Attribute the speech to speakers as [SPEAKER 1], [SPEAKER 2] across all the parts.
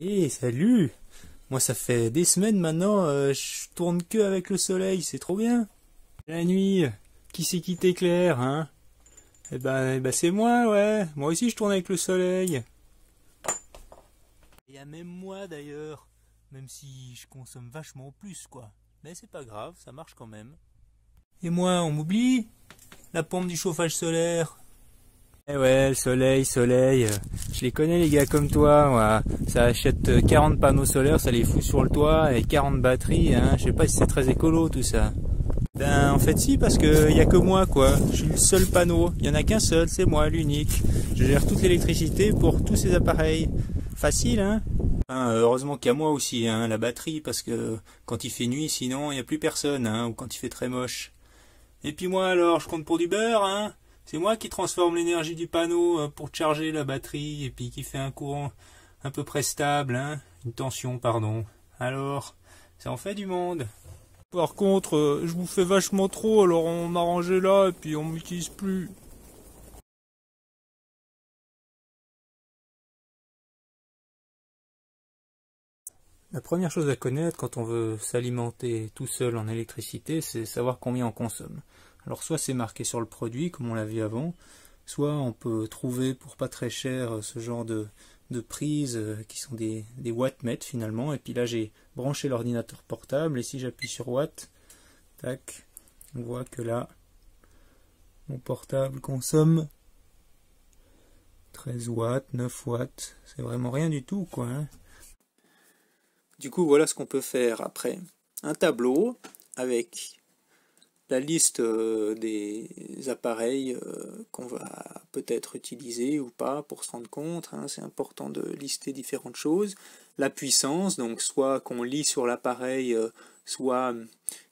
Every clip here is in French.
[SPEAKER 1] Eh, salut Moi ça fait des semaines maintenant, euh, je tourne que avec le soleil, c'est trop bien La nuit, qui s'est qui t'éclaire, hein Eh ben, eh ben c'est moi, ouais Moi aussi je tourne avec le soleil Et à même moi d'ailleurs, même si je consomme vachement plus, quoi. Mais c'est pas grave, ça marche quand même. Et moi, on m'oublie La pompe du chauffage solaire eh ouais, soleil, soleil. Je les connais les gars comme toi. Ça achète 40 euh, panneaux solaires, ça les fout sur le toit et 40 batteries. Hein. Je sais pas si c'est très écolo tout ça. Ben en fait si parce que y a que moi quoi. Je suis le seul panneau. Il y en a qu'un seul, c'est moi l'unique. Je gère toute l'électricité pour tous ces appareils. Facile hein. Euh, heureusement qu'il y a moi aussi, hein, la batterie, parce que quand il fait nuit, sinon il n'y a plus personne, hein, ou quand il fait très moche. Et puis moi alors, je compte pour du beurre, hein. C'est moi qui transforme l'énergie du panneau euh, pour charger la batterie et puis qui fait un courant un peu près stable, hein. une tension, pardon. Alors, ça en fait du monde. Par contre, euh, je vous fais vachement trop, alors on m'arrangeait là et puis on m'utilise plus. La première chose à connaître quand on veut s'alimenter tout seul en électricité, c'est savoir combien on consomme. Alors soit c'est marqué sur le produit, comme on l'a vu avant, soit on peut trouver pour pas très cher euh, ce genre de, de prises euh, qui sont des, des wattmètres finalement. Et puis là j'ai branché l'ordinateur portable et si j'appuie sur watt, tac, on voit que là mon portable consomme 13 watts, 9 watts, c'est vraiment rien du tout quoi. Hein. Du coup voilà ce qu'on peut faire après. Un tableau avec la liste euh, des appareils euh, qu'on va peut-être utiliser ou pas pour se rendre compte. Hein. c'est important de lister différentes choses. La puissance, donc soit qu'on lit sur l'appareil, euh, soit hum,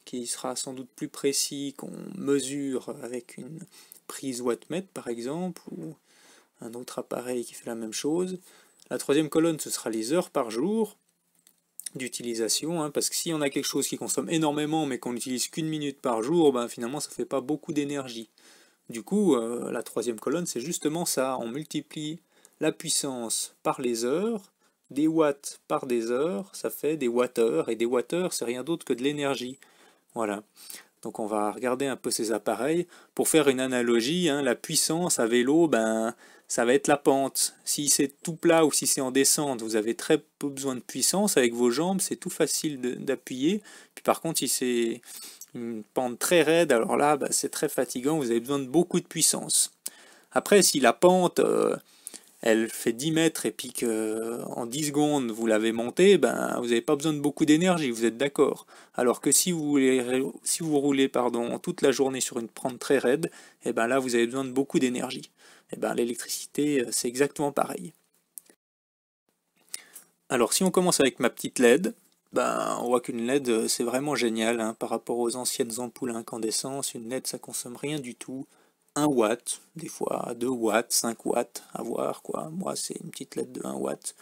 [SPEAKER 1] qui sera sans doute plus précis qu'on mesure avec une prise wattmètre par exemple, ou un autre appareil qui fait la même chose. La troisième colonne, ce sera les heures par jour d'utilisation, hein, parce que si on a quelque chose qui consomme énormément mais qu'on n'utilise qu'une minute par jour, ben, finalement ça fait pas beaucoup d'énergie. Du coup, euh, la troisième colonne, c'est justement ça, on multiplie la puissance par les heures, des watts par des heures, ça fait des watt-heures et des watt-heures c'est rien d'autre que de l'énergie. Voilà. Donc on va regarder un peu ces appareils. Pour faire une analogie, hein, la puissance à vélo, ben, ça va être la pente. Si c'est tout plat ou si c'est en descente, vous avez très peu besoin de puissance avec vos jambes, c'est tout facile d'appuyer. Puis par contre, si c'est une pente très raide, alors là, bah, c'est très fatigant, vous avez besoin de beaucoup de puissance. Après, si la pente, euh, elle fait 10 mètres et puis euh, en 10 secondes, vous l'avez montée, ben, vous n'avez pas besoin de beaucoup d'énergie, vous êtes d'accord. Alors que si vous, voulez, si vous roulez pardon, toute la journée sur une pente très raide, et eh ben là, vous avez besoin de beaucoup d'énergie. Eh ben, l'électricité, euh, c'est exactement pareil. Alors si on commence avec ma petite LED, ben, on voit qu'une LED euh, c'est vraiment génial hein, par rapport aux anciennes ampoules à incandescence. Une LED ça consomme rien du tout, 1 watt, des fois 2 watts, 5 watts, à voir quoi. Moi c'est une petite LED de 1 watt.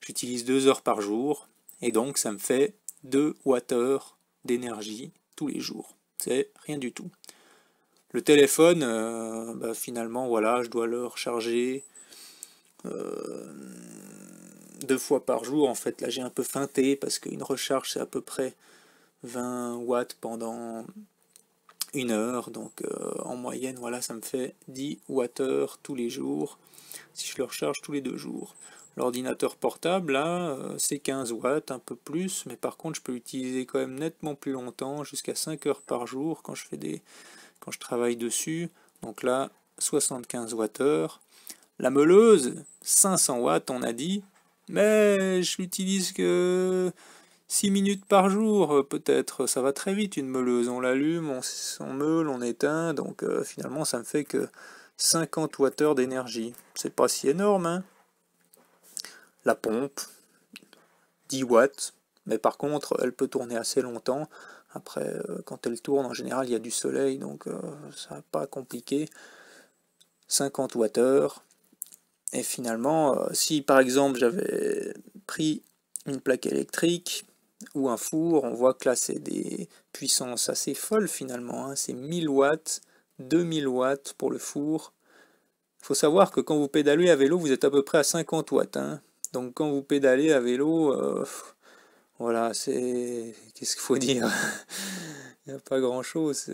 [SPEAKER 1] J'utilise 2 heures par jour et donc ça me fait 2 watt d'énergie tous les jours. C'est rien du tout. Le téléphone, euh, bah, finalement, voilà, je dois le recharger euh, deux fois par jour. En fait, là, j'ai un peu feinté parce qu'une recharge, c'est à peu près 20 watts pendant une heure. Donc, euh, en moyenne, voilà, ça me fait 10 watts tous les jours si je le recharge tous les deux jours. L'ordinateur portable, là, c'est 15 watts, un peu plus, mais par contre, je peux l'utiliser quand même nettement plus longtemps, jusqu'à 5 heures par jour, quand je fais des, je travaille dessus, donc là 75 heure La meuleuse, 500 watts on a dit, mais je l'utilise que 6 minutes par jour peut-être, ça va très vite une meuleuse, on l'allume, on, meule, on éteint, donc euh, finalement ça me fait que 50 heure d'énergie, c'est pas si énorme. Hein. la pompe, 10 watts, mais par contre elle peut tourner assez longtemps, après, euh, quand elle tourne, en général, il y a du soleil, donc euh, ça ça pas compliqué. 50 -heure. Et finalement, euh, si par exemple j'avais pris une plaque électrique ou un four, on voit que là c'est des puissances assez folles finalement. Hein. C'est 1000 watts, 2000 watts pour le four. Il faut savoir que quand vous pédalez à vélo, vous êtes à peu près à 50 watts. Hein. Donc quand vous pédalez à vélo, voilà, c'est. Qu'est-ce qu'il faut dire Il n'y a pas grand-chose.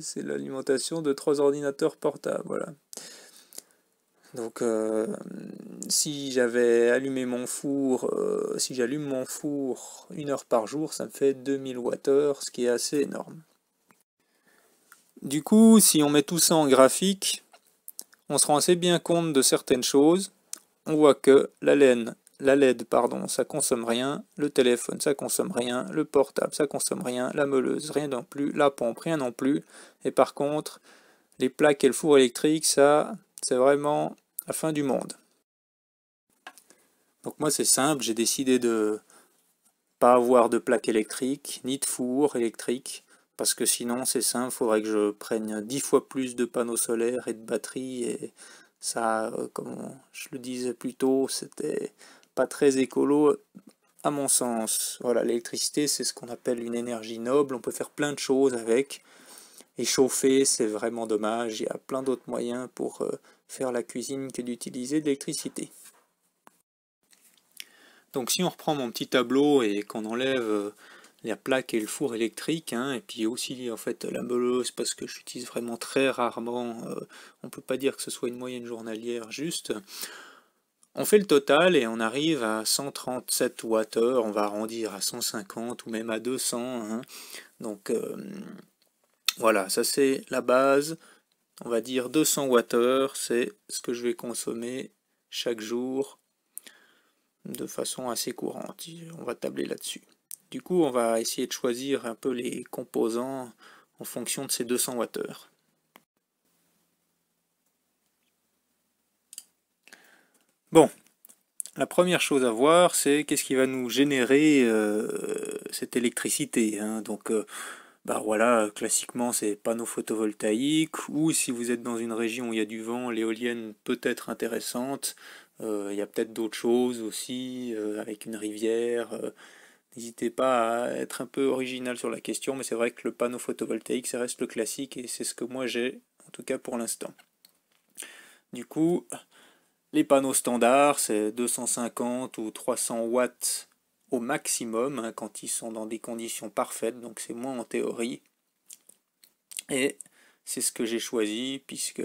[SPEAKER 1] C'est l'alimentation de trois ordinateurs portables. Voilà. Donc, euh, si j'avais allumé mon four, euh, si j'allume mon four une heure par jour, ça me fait 2000 watt-heures, ce qui est assez énorme. Du coup, si on met tout ça en graphique, on se rend assez bien compte de certaines choses. On voit que la laine la LED, pardon, ça consomme rien. Le téléphone, ça consomme rien. Le portable, ça consomme rien. La meuleuse, rien non plus. La pompe, rien non plus. Et par contre, les plaques et le four électrique, ça, c'est vraiment la fin du monde. Donc moi, c'est simple, j'ai décidé de pas avoir de plaques électrique, ni de four électrique, parce que sinon, c'est simple, il faudrait que je prenne 10 fois plus de panneaux solaires et de batteries, et ça, euh, comme je le disais plus tôt, c'était pas très écolo à mon sens. Voilà, l'électricité, c'est ce qu'on appelle une énergie noble, on peut faire plein de choses avec. Et chauffer, c'est vraiment dommage, il y a plein d'autres moyens pour euh, faire la cuisine que d'utiliser de l'électricité. Donc si on reprend mon petit tableau et qu'on enlève euh, la plaque et le four électrique, hein, et puis aussi en fait la meuleuse parce que j'utilise vraiment très rarement, euh, on peut pas dire que ce soit une moyenne journalière juste. On fait le total et on arrive à 137 Wh, on va arrondir à 150 ou même à 200. Hein. Donc euh, voilà, ça c'est la base. On va dire 200 Wh, c'est ce que je vais consommer chaque jour de façon assez courante. On va tabler là-dessus. Du coup, on va essayer de choisir un peu les composants en fonction de ces 200 Wh. Bon, la première chose à voir, c'est qu'est-ce qui va nous générer euh, cette électricité. Hein. Donc, euh, bah voilà, classiquement, c'est panneaux photovoltaïques, ou si vous êtes dans une région où il y a du vent, l'éolienne peut être intéressante. Euh, il y a peut-être d'autres choses aussi, avec une rivière. N'hésitez pas à être un peu original sur la question, mais c'est vrai que le panneau photovoltaïque, ça reste le classique, et c'est ce que moi j'ai, en tout cas pour l'instant. Du coup, les panneaux standards, c'est 250 ou 300 watts au maximum hein, quand ils sont dans des conditions parfaites, donc c'est moins en théorie. Et c'est ce que j'ai choisi, puisque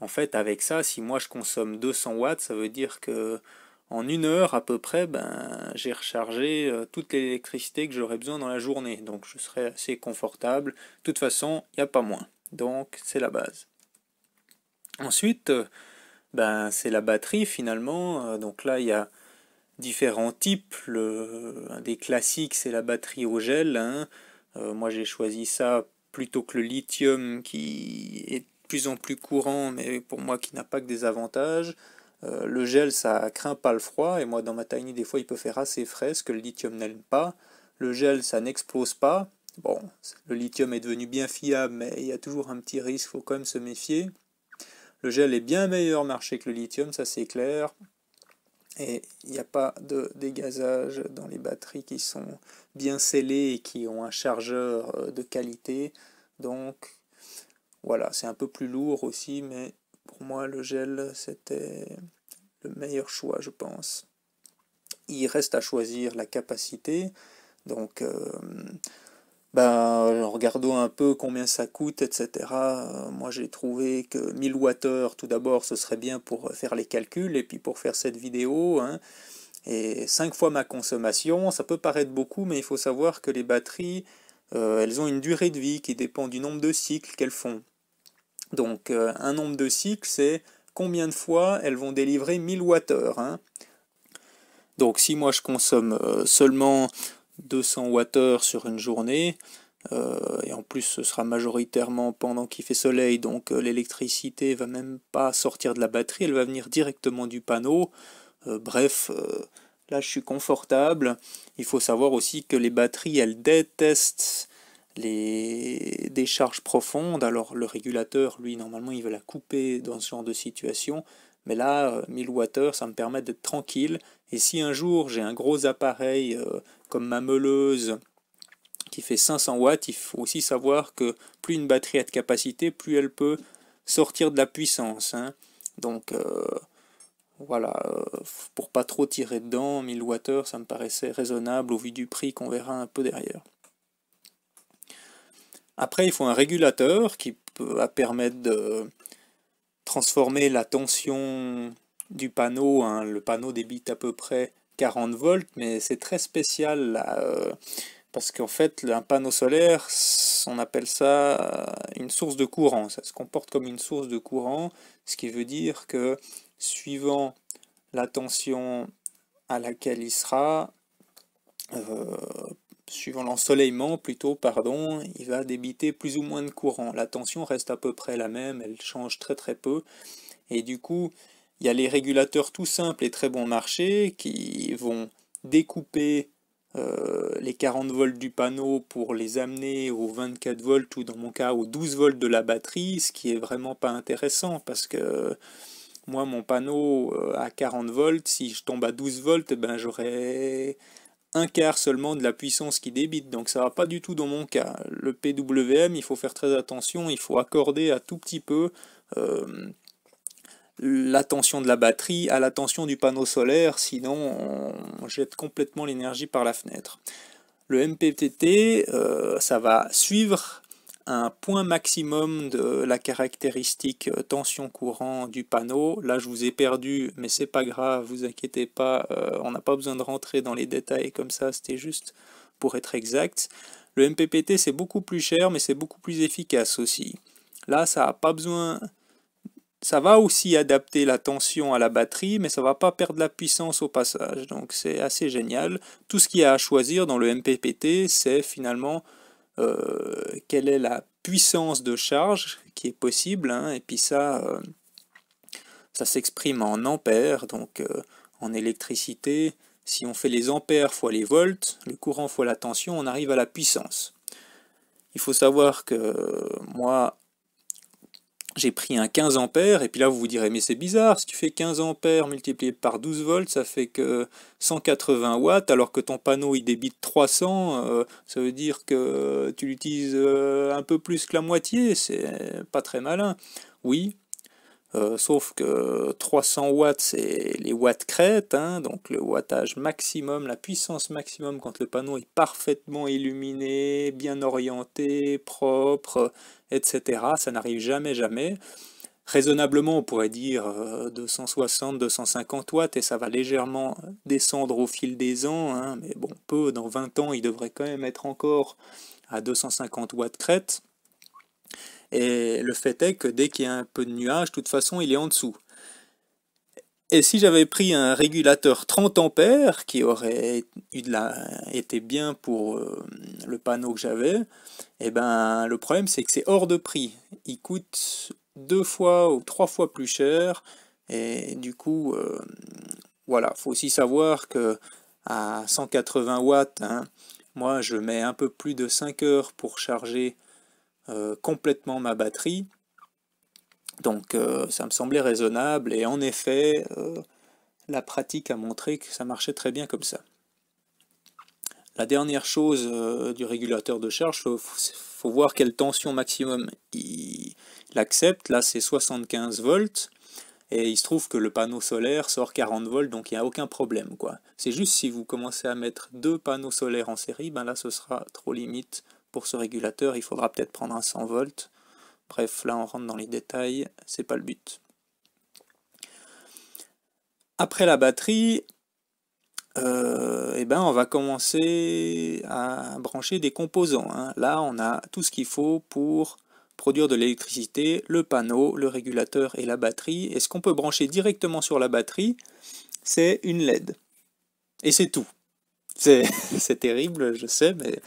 [SPEAKER 1] en fait avec ça, si moi je consomme 200 watts, ça veut dire que en une heure à peu près, ben, j'ai rechargé euh, toute l'électricité que j'aurais besoin dans la journée. Donc je serai assez confortable. De toute façon, il n'y a pas moins. Donc c'est la base. Ensuite, euh, ben, c'est la batterie finalement. Euh, donc là, il y a différents types. un des classiques, c'est la batterie au gel. Hein. Euh, moi, j'ai choisi ça plutôt que le lithium qui est de plus en plus courant, mais pour moi qui n'a pas que des avantages. Euh, le gel, ça craint pas le froid, et moi dans ma tiny, des fois, il peut faire assez frais, ce que le lithium n'aime pas. Le gel, ça n'explose pas. Bon, le lithium est devenu bien fiable, mais il y a toujours un petit risque, il faut quand même se méfier. Le gel est bien meilleur marché que le lithium, ça c'est clair. Et il n'y a pas de dégazage dans les batteries qui sont bien scellées et qui ont un chargeur euh, de qualité. Donc voilà, c'est un peu plus lourd aussi, mais pour moi le gel c'était le meilleur choix, je pense. Il reste à choisir la capacité. Donc euh, ben, euh, regardons un peu combien ça coûte, etc. Euh, moi, j'ai trouvé que 1000 Wh, tout d'abord, ce serait bien pour euh, faire les calculs et puis pour faire cette vidéo. Hein. Et 5 fois ma consommation, ça peut paraître beaucoup, mais il faut savoir que les batteries, elles ont une durée de vie qui dépend du nombre de cycles qu'elles font. Donc, un nombre de cycles, c'est combien de fois elles vont délivrer 1000 Wh. Hein. Donc, si moi je consomme seulement 200 Wh sur une journée, euh, et en plus ce sera majoritairement pendant qu'il fait soleil, donc euh, l'électricité va même pas sortir de la batterie, elle va venir directement du panneau. Euh, bref, là je suis confortable. Il faut savoir aussi que les batteries, elles détestent les décharges profondes. Alors le régulateur, lui, normalement, il va la couper dans ce genre de situation. Mais là, 1000 Wh, ça me permet d'être tranquille et si un jour j'ai un gros appareil euh, comme ma meuleuse qui fait 500 watts, il faut aussi savoir que plus une batterie a de capacité, plus elle peut sortir de la puissance. Hein. Donc euh, voilà, euh, pour pas trop tirer dedans, 1000 Wh, ça me paraissait raisonnable au vu du prix qu'on verra un peu derrière. Après, il faut un régulateur qui va permettre de transformer la tension du panneau. Hein, le panneau débite à peu près 40 volts, mais c'est très spécial euh, parce qu'en fait, un panneau solaire, on appelle ça euh, une source de courant. Ça se comporte comme une source de courant, ce qui veut dire que suivant la tension à laquelle il sera, euh, suivant l'ensoleillement plutôt, pardon, il va débiter plus ou moins de courant. La tension reste à peu près la même, elle change très très peu. Et du coup, il y a les régulateurs tout simples et très bon marché qui vont découper euh, les 40 volts du panneau pour les amener aux 24 volts ou dans mon cas aux 12 volts de la batterie, ce qui est vraiment pas intéressant parce que moi mon panneau euh, à 40 volts, si je tombe à 12 volts, ben j'aurai un quart seulement de la puissance qui débite, donc ça va pas du tout dans mon cas. Le PWM, il faut faire très attention, il faut accorder à tout petit peu euh, la tension de la batterie à la tension du panneau solaire, sinon on jette complètement l'énergie par la fenêtre. Le MPTT, euh, ça va suivre un point maximum de la caractéristique euh, tension courant du panneau. Là, je vous ai perdu, mais c'est pas grave, vous inquiétez pas, euh, on n'a pas besoin de rentrer dans les détails comme ça, c'était juste pour être exact. Le MPPT, c'est beaucoup plus cher, mais c'est beaucoup plus efficace aussi. Là, ça n'a pas besoin ça va aussi adapter la tension à la batterie, mais ça va pas perdre la puissance au passage. Donc c'est assez génial. Tout ce qu'il y a à choisir dans le MPPT, c'est finalement euh, quelle est la puissance de charge qui est possible. Hein. et puis ça, euh, ça s'exprime en ampères, donc euh, en électricité. Si on fait les ampères fois les volts, le courant fois la tension, on arrive à la puissance. Il faut savoir que moi, j'ai pris un 15 ampères, et puis là vous vous direz, mais c'est bizarre, si tu fais 15 ampères multiplié par 12 volts, ça fait que 180 watts, alors que ton panneau il débite 300, euh, ça veut dire que tu l'utilises euh, un peu plus que la moitié, c'est pas très malin. Oui, euh, sauf que 300 watts, c'est les watts crête, hein, donc le wattage maximum, la puissance maximum quand le panneau est parfaitement illuminé, bien orienté, propre, etc. Ça n'arrive jamais, jamais. Raisonnablement, on pourrait dire 260, euh, 250 watts, et ça va légèrement descendre au fil des ans, hein, mais bon, peu, dans 20 ans, il devrait quand même être encore à 250 watts crête. Et le fait est que dès qu'il y a un peu de nuage, de toute façon, il est en dessous. Et si j'avais pris un régulateur 30 ampères, qui aurait eu de été bien pour euh, le panneau que j'avais, et eh ben, le problème c'est que c'est hors de prix. Il coûte deux fois ou trois fois plus cher. Et du coup, euh, voilà, faut aussi savoir que à 180 watts, hein, moi je mets un peu plus de 5 heures pour charger euh, complètement ma batterie. Donc euh, ça me semblait raisonnable et en effet, euh, la pratique a montré que ça marchait très bien comme ça. La dernière chose du régulateur de charge, il faut, voir quelle tension maximum il, accepte. Là c'est 75 volts et il se trouve que le panneau solaire sort 40 volts, donc il n'y a aucun problème. quoi. C'est juste si vous commencez à mettre deux panneaux solaires en série, ben là ce sera trop limite pour ce régulateur, il faudra peut-être prendre un 100 volts. Bref, là on rentre dans les détails, c'est pas le but. Après la batterie, euh, eh ben on va commencer à brancher des composants. Hein. Là, on a tout ce qu'il faut pour produire de l'électricité, le panneau, le régulateur et la batterie. Et ce qu'on peut brancher directement sur la batterie, c'est une LED. Et c'est tout. C'est terrible, je sais, mais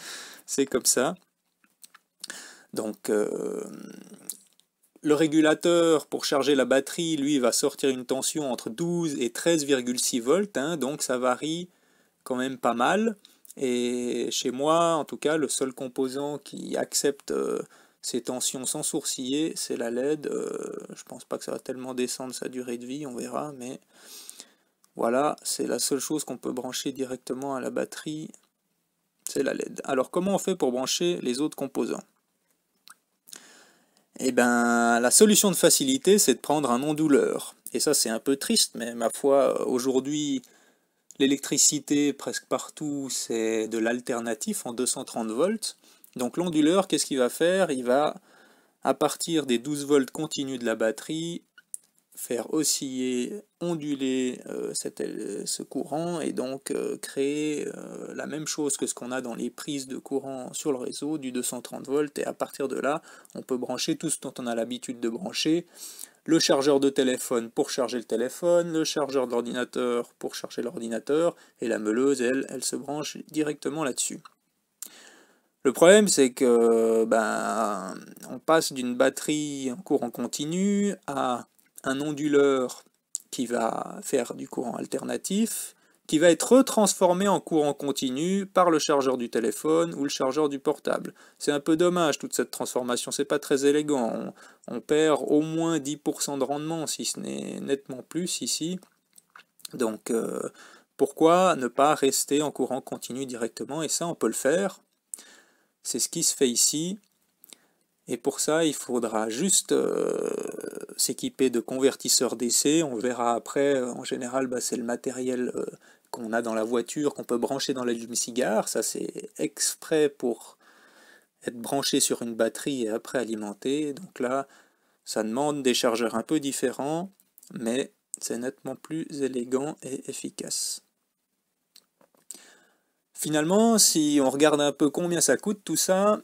[SPEAKER 1] c'est comme ça. Donc euh, le régulateur pour charger la batterie, lui, va sortir une tension entre 12 et 13,6 volts, hein, donc ça varie quand même pas mal. Et chez moi, en tout cas, le seul composant qui accepte euh, ces tensions sans sourciller, c'est la LED. Euh, je pense pas que ça va tellement descendre sa durée de vie, on verra, mais voilà, c'est la seule chose qu'on peut brancher directement à la batterie la LED. Alors comment on fait pour brancher les autres composants et eh bien, la solution de facilité, c'est de prendre un onduleur Et ça, c'est un peu triste, mais ma foi, aujourd'hui, l'électricité presque partout, c'est de l'alternatif en 230 volts. Donc l'onduleur, qu'est-ce qu'il va faire Il va, à partir des 12 volts continus de la batterie, faire osciller, onduler euh, ce courant et donc euh, créer euh, la même chose que ce qu'on a dans les prises de courant sur le réseau du 230 volts et à partir de là on peut brancher tout ce dont on a l'habitude de brancher le chargeur de téléphone pour charger le téléphone, le chargeur d'ordinateur pour charger l'ordinateur et la meuleuse elle, elle se branche directement là-dessus. Le problème, c'est que ben, on passe d'une batterie en courant continu à un onduleur qui va faire du courant alternatif, qui va être transformé en courant continu par le chargeur du téléphone ou le chargeur du portable. C'est un peu dommage toute cette transformation, c'est pas très élégant. On, perd au moins 10% de rendement, si ce n'est nettement plus ici. Donc euh, pourquoi ne pas rester en courant continu directement Et ça, on peut le faire. C'est ce qui se fait ici. Et pour ça, il faudra juste euh, s'équiper de convertisseurs d'essai. On verra après, euh, en général, bah, c'est le matériel euh, qu'on a dans la voiture, qu'on peut brancher dans l'allume-cigare. Ça, c'est exprès pour être branché sur une batterie et après alimenté. Donc là, ça demande des chargeurs un peu différents, mais c'est nettement plus élégant et efficace. Finalement, si on regarde un peu combien ça coûte tout ça,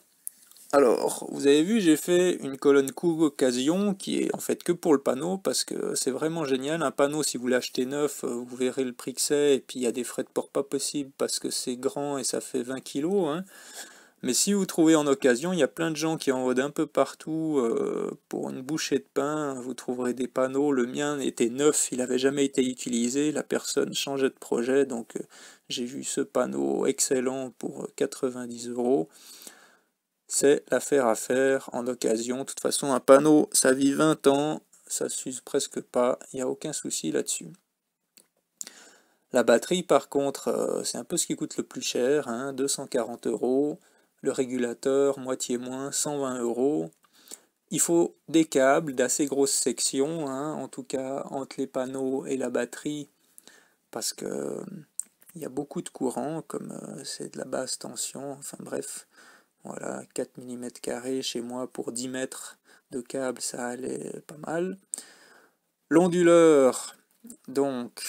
[SPEAKER 1] alors, vous avez vu, j'ai fait une colonne coup occasion qui est en fait que pour le panneau parce que c'est vraiment génial. Un panneau, si vous l'achetez neuf, euh, vous verrez le prix que c'est et puis il y a des frais de port pas possible parce que c'est grand et ça fait 20 kg. Hein. Mais si vous trouvez en occasion, il y a plein de gens qui en envoient un peu partout euh, pour une bouchée de pain. Vous trouverez des panneaux. Le mien était neuf, il n'avait jamais été utilisé. La personne changeait de projet, donc euh, j'ai vu ce panneau excellent pour 90 euros. C'est l'affaire à faire en occasion. De toute façon, un panneau, ça vit 20 ans, ça s'use presque pas, il n'y a aucun souci là-dessus. La batterie, par contre, euh, c'est un peu ce qui coûte le plus cher, 240 hein, euros. Le régulateur, moitié moins, 120 euros. Il faut des câbles d'assez grosse section. Hein, en tout cas entre les panneaux et la batterie, parce que euh, il y a beaucoup de courant, comme euh, c'est de la basse tension, enfin bref. Voilà, 4 mm chez moi pour 10 mètres de câble, ça allait pas mal. L'onduleur, donc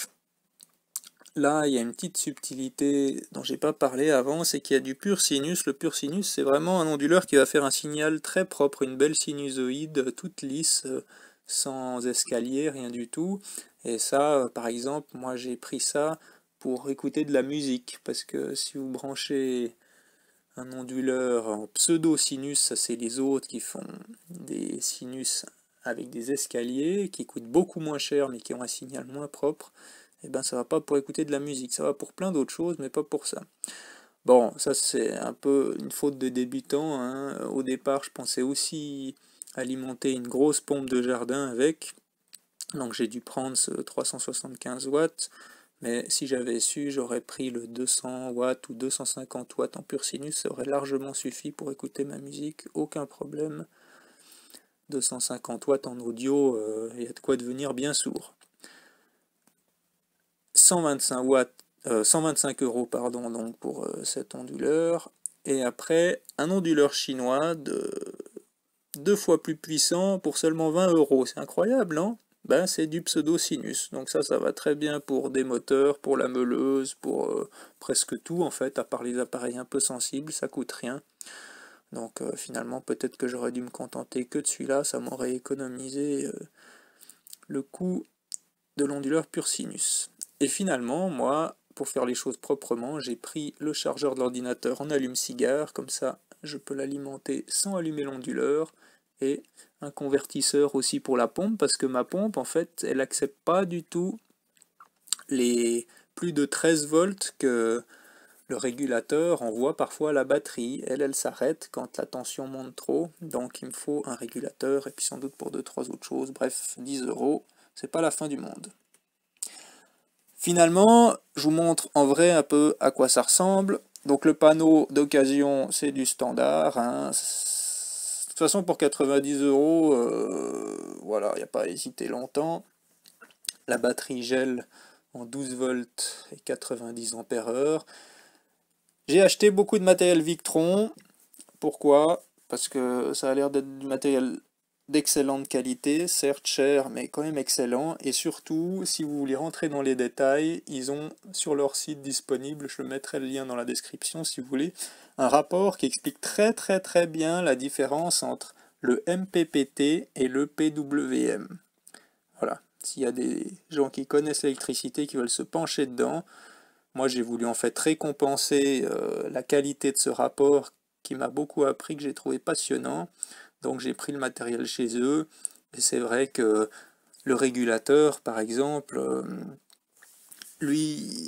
[SPEAKER 1] là il y a une petite subtilité dont j'ai pas parlé avant, c'est qu'il y a du pur sinus. Le pur sinus c'est vraiment un onduleur qui va faire un signal très propre, une belle sinusoïde toute lisse, sans escalier, rien du tout. Et ça, par exemple, moi j'ai pris ça pour écouter de la musique, parce que si vous branchez un onduleur en pseudo-sinus, ça c'est les autres qui font des sinus avec des escaliers, qui coûtent beaucoup moins cher mais qui ont un signal moins propre, et eh ben ça va pas pour écouter de la musique, ça va pour plein d'autres choses, mais pas pour ça. Bon, ça c'est un peu une faute de débutant. Hein. Au départ, je pensais aussi alimenter une grosse pompe de jardin avec. Donc j'ai dû prendre ce 375 watts. Mais si j'avais su, j'aurais pris le 200 watts ou 250 watts en pur sinus, ça aurait largement suffi pour écouter ma musique, aucun problème. 250 watts en audio, euh, il y a de quoi devenir bien sourd. 125 watts, 125 euh, euros pardon donc pour euh, cet onduleur. Et après un onduleur chinois de deux fois plus puissant pour seulement 20 euros, c'est incroyable, non hein ben, c'est du pseudo-sinus. Donc ça, ça va très bien pour des moteurs, pour la meuleuse, pour euh, presque tout en fait, à part les appareils un peu sensibles, ça coûte rien. Donc euh, finalement, peut-être que j'aurais dû me contenter que de celui-là, ça m'aurait économisé euh, le coût de l'onduleur pur sinus. Et finalement, moi, pour faire les choses proprement, j'ai pris le chargeur de l'ordinateur en allume-cigare, comme ça je peux l'alimenter sans allumer l'onduleur, et un convertisseur aussi pour la pompe parce que ma pompe en fait elle accepte pas du tout les plus de 13 volts que le régulateur envoie parfois à la batterie. Elle, elle s'arrête quand la tension monte trop. Donc il me faut un régulateur et puis sans doute pour deux trois autres choses. Bref, 10 euros, c'est pas la fin du monde. Finalement, je vous montre en vrai un peu à quoi ça ressemble. Donc le panneau d'occasion, c'est du standard. Hein toute façon, pour 90 euros, euh, voilà, il n'y a pas à hésiter longtemps. La batterie gel en 12 volts et 90 ampères-heure. J'ai acheté beaucoup de matériel Victron. Pourquoi Parce que ça a l'air d'être du matériel d'excellente qualité, certes cher, mais quand même excellent. Et surtout, si vous voulez rentrer dans les détails, ils ont sur leur site disponible, je mettrai le lien dans la description si vous voulez, un rapport qui explique très très très bien la différence entre le MPPT et le PWM. Voilà, s'il y a des gens qui connaissent l'électricité, qui veulent se pencher dedans, moi j'ai voulu en fait récompenser euh, la qualité de ce rapport qui m'a beaucoup appris, que j'ai trouvé passionnant. Donc j'ai pris le matériel chez eux, et c'est vrai que le régulateur, par exemple, euh, lui,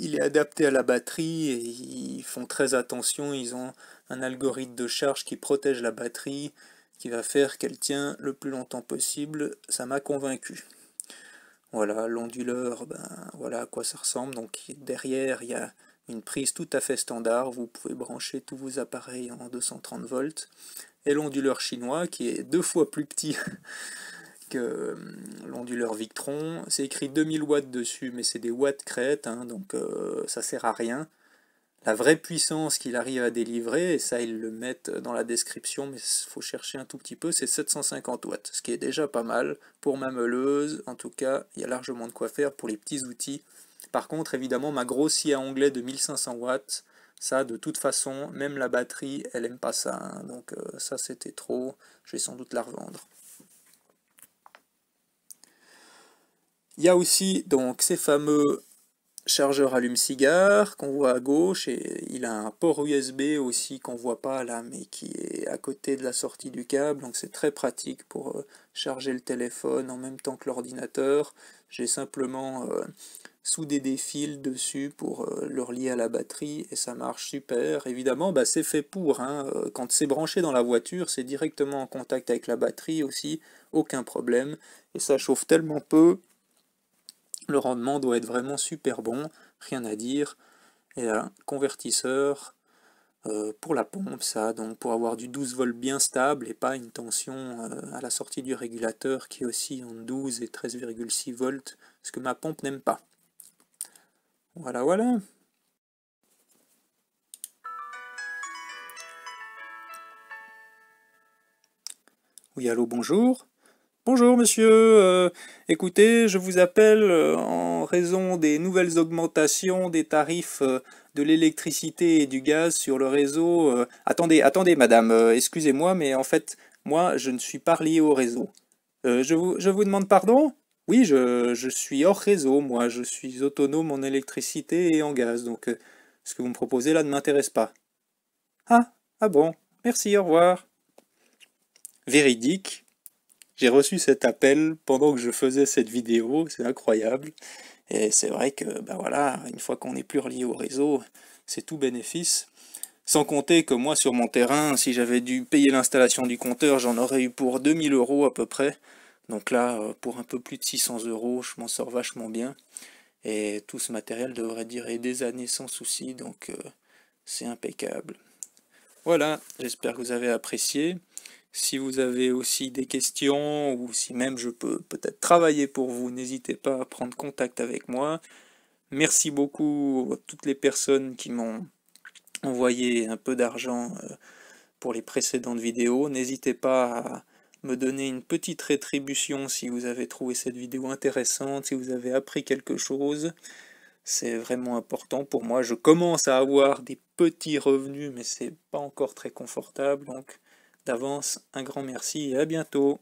[SPEAKER 1] il est adapté à la batterie et ils font très attention. Ils ont un algorithme de charge qui protège la batterie, qui va faire qu'elle tient le plus longtemps possible. Ça m'a convaincu. Voilà, l'onduleur, ben voilà à quoi ça ressemble. Donc derrière, il y a une prise tout à fait standard. Vous pouvez brancher tous vos appareils en 230 volts et l'onduleur chinois qui est deux fois plus petit que euh, l'onduleur Victron. C'est écrit 2000 watts dessus, mais c'est des watts crête, hein, donc euh, ça sert à rien. La vraie puissance qu'il arrive à délivrer, et ça ils le mettent dans la description, mais il faut chercher un tout petit peu, c'est 750 watts, ce qui est déjà pas mal. Pour ma meuleuse, en tout cas, il y a largement de quoi faire pour les petits outils. Par contre, évidemment, ma scie à onglet de 1500 watts, ça, de toute façon, même la batterie, elle aime pas ça. Hein. Donc euh, ça, c'était trop. Je vais sans doute la revendre. Il y a aussi donc ces fameux chargeurs allume-cigare qu'on voit à gauche et il a un port USB aussi qu'on voit pas là mais qui est à côté de la sortie du câble donc c'est très pratique pour euh, charger le téléphone en même temps que l'ordinateur. J'ai simplement euh, souder des fils dessus pour euh, le relier à la batterie et ça marche super. Évidemment, bah, c'est fait pour. Hein. Euh, quand c'est branché dans la voiture, c'est directement en contact avec la batterie aussi, aucun problème. Et ça chauffe tellement peu, le rendement doit être vraiment super bon, rien à dire. Et un convertisseur euh, pour la pompe, ça, donc pour avoir du 12 volts bien stable et pas une tension à la sortie du régulateur qui est aussi en 12 et 13,6 volts, ce que ma pompe n'aime pas. Voilà, voilà. Oui, allô, bonjour. Bonjour monsieur, euh, écoutez, je vous appelle euh, en raison des nouvelles augmentations des tarifs euh, de l'électricité et du gaz sur le réseau. attendez, attendez madame, excusez-moi, mais en fait, moi, je ne suis pas lié au réseau. je vous demande pardon oui, je, suis hors réseau, moi, je suis autonome en électricité et en gaz, donc euh, ce que vous me proposez là ne m'intéresse pas. Ah, ah bon, merci, au revoir. Véridique, j'ai reçu cet appel pendant que je faisais cette vidéo, c'est incroyable. Et c'est vrai que, ben voilà, une fois qu'on n'est plus relié au réseau, c'est tout bénéfice. Sans compter que moi, sur mon terrain, si j'avais dû payer l'installation du compteur, j'en aurais eu pour 2000 euros à peu près. Donc là, euh, pour un peu plus de 600 euros, je m'en sors vachement bien. Et tout ce matériel devrait durer des années sans souci, donc euh, c'est impeccable. Voilà, j'espère que vous avez apprécié. Si vous avez aussi des questions, ou si même je peux peut-être travailler pour vous, n'hésitez pas à prendre contact avec moi. Merci beaucoup à toutes les personnes qui m'ont envoyé un peu d'argent euh, pour les précédentes vidéos. N'hésitez pas à me donner une petite rétribution si vous avez trouvé cette vidéo intéressante, si vous avez appris quelque chose. C'est vraiment important pour moi. Je commence à avoir des petits revenus, mais c'est pas encore très confortable. Donc, d'avance, un grand merci et à bientôt.